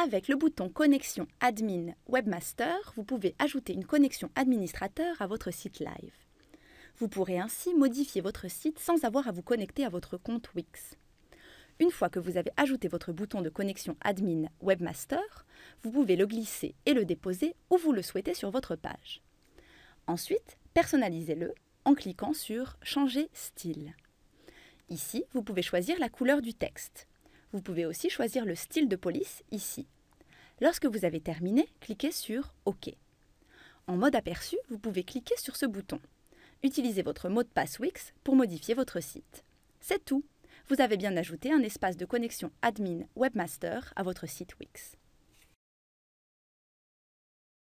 Avec le bouton Connexion Admin Webmaster, vous pouvez ajouter une connexion administrateur à votre site live. Vous pourrez ainsi modifier votre site sans avoir à vous connecter à votre compte Wix. Une fois que vous avez ajouté votre bouton de connexion Admin Webmaster, vous pouvez le glisser et le déposer où vous le souhaitez sur votre page. Ensuite, personnalisez-le en cliquant sur Changer style. Ici, vous pouvez choisir la couleur du texte, vous pouvez aussi choisir le style de police ici. Lorsque vous avez terminé, cliquez sur OK. En mode aperçu, vous pouvez cliquer sur ce bouton. Utilisez votre mot de passe Wix pour modifier votre site. C'est tout. Vous avez bien ajouté un espace de connexion admin webmaster à votre site Wix.